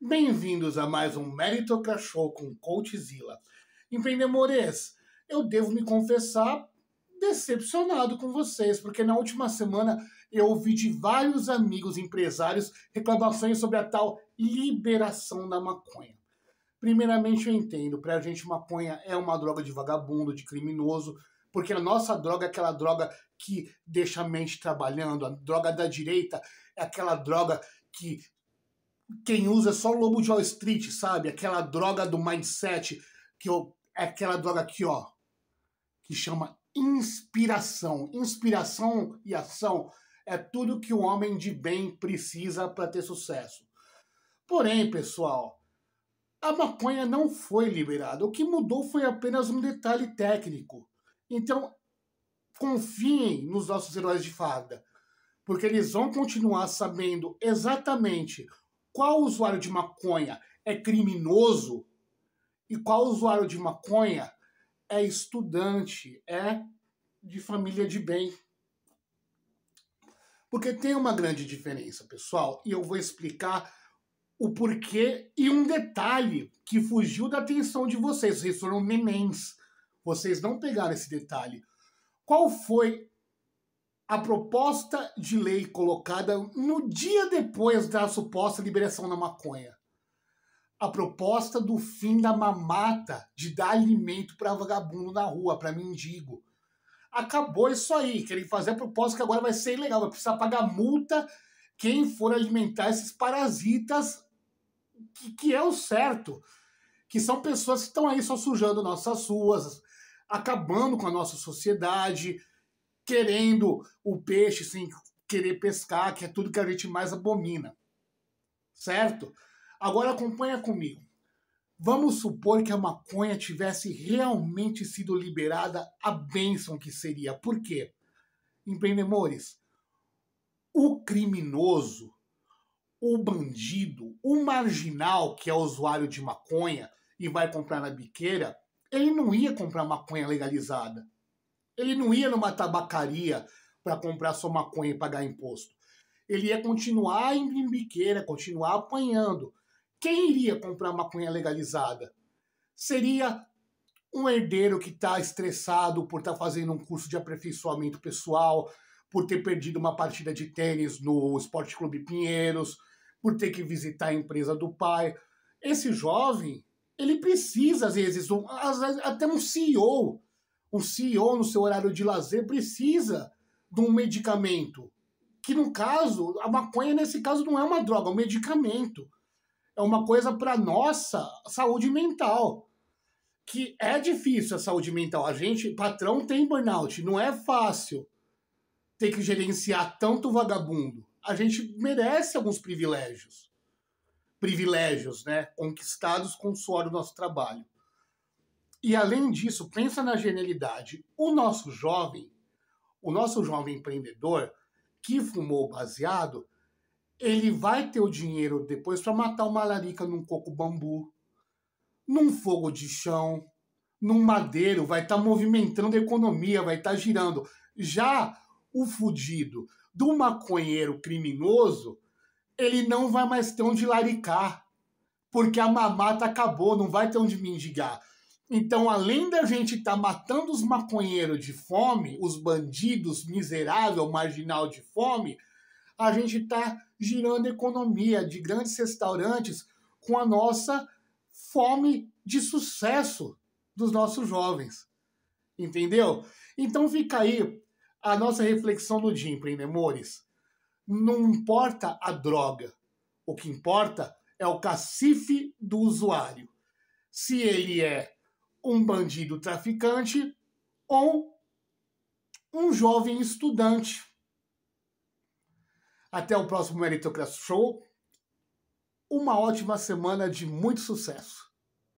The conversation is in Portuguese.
Bem-vindos a mais um mérito cachorro com Coachzilla. Empreendedores, eu devo me confessar decepcionado com vocês, porque na última semana eu ouvi de vários amigos empresários reclamações sobre a tal liberação da maconha. Primeiramente, eu entendo, pra gente maconha é uma droga de vagabundo, de criminoso, porque a nossa droga é aquela droga que deixa a mente trabalhando, a droga da direita é aquela droga que quem usa é só o lobo de Wall Street, sabe? Aquela droga do mindset, que eu, é aquela droga aqui, ó, que chama inspiração. Inspiração e ação é tudo que o um homem de bem precisa para ter sucesso. Porém, pessoal, a maconha não foi liberada. O que mudou foi apenas um detalhe técnico. Então, confiem nos nossos heróis de fada, porque eles vão continuar sabendo exatamente qual usuário de maconha é criminoso e qual usuário de maconha é estudante, é de família de bem. Porque tem uma grande diferença, pessoal, e eu vou explicar o porquê e um detalhe que fugiu da atenção de vocês. Vocês foram nenéns. Vocês não pegaram esse detalhe. Qual foi a proposta de lei colocada no dia depois da suposta liberação da maconha. A proposta do fim da mamata, de dar alimento para vagabundo na rua, para mendigo. Acabou isso aí, querem fazer a proposta que agora vai ser ilegal, vai precisar pagar multa quem for alimentar esses parasitas, que, que é o certo, que são pessoas que estão aí só sujando nossas ruas, acabando com a nossa sociedade, querendo o peixe sem querer pescar, que é tudo que a gente mais abomina. Certo? Agora acompanha comigo. Vamos supor que a maconha tivesse realmente sido liberada, a bênção que seria. Por quê? Empreendedores, o criminoso, o bandido, o marginal que é usuário de maconha e vai comprar na biqueira, ele não ia comprar maconha legalizada. Ele não ia numa tabacaria para comprar sua maconha e pagar imposto. Ele ia continuar em biqueira, continuar apanhando. Quem iria comprar maconha legalizada? Seria um herdeiro que está estressado por estar tá fazendo um curso de aperfeiçoamento pessoal, por ter perdido uma partida de tênis no Esporte Clube Pinheiros, por ter que visitar a empresa do pai. Esse jovem, ele precisa, às vezes, um, às vezes até um CEO o CEO, no seu horário de lazer, precisa de um medicamento. Que no caso, a maconha nesse caso não é uma droga, é um medicamento. É uma coisa para nossa saúde mental. Que é difícil a saúde mental. A gente, patrão, tem burnout. Não é fácil ter que gerenciar tanto vagabundo. A gente merece alguns privilégios. Privilégios, né? Conquistados com o suor do nosso trabalho. E além disso, pensa na genialidade. O nosso jovem, o nosso jovem empreendedor que fumou baseado, ele vai ter o dinheiro depois para matar uma larica num coco bambu, num fogo de chão, num madeiro, vai estar tá movimentando a economia, vai estar tá girando. Já o fudido do maconheiro criminoso, ele não vai mais ter onde laricar, porque a mamata acabou, não vai ter onde mendigar. Então, além da gente estar tá matando os maconheiros de fome, os bandidos miserável, marginal de fome, a gente está girando economia de grandes restaurantes com a nossa fome de sucesso dos nossos jovens. Entendeu? Então fica aí a nossa reflexão do dia, empreendedores. Não importa a droga. O que importa é o cacife do usuário. Se ele é um bandido traficante ou um jovem estudante. Até o próximo Meritocracy Show. Uma ótima semana de muito sucesso.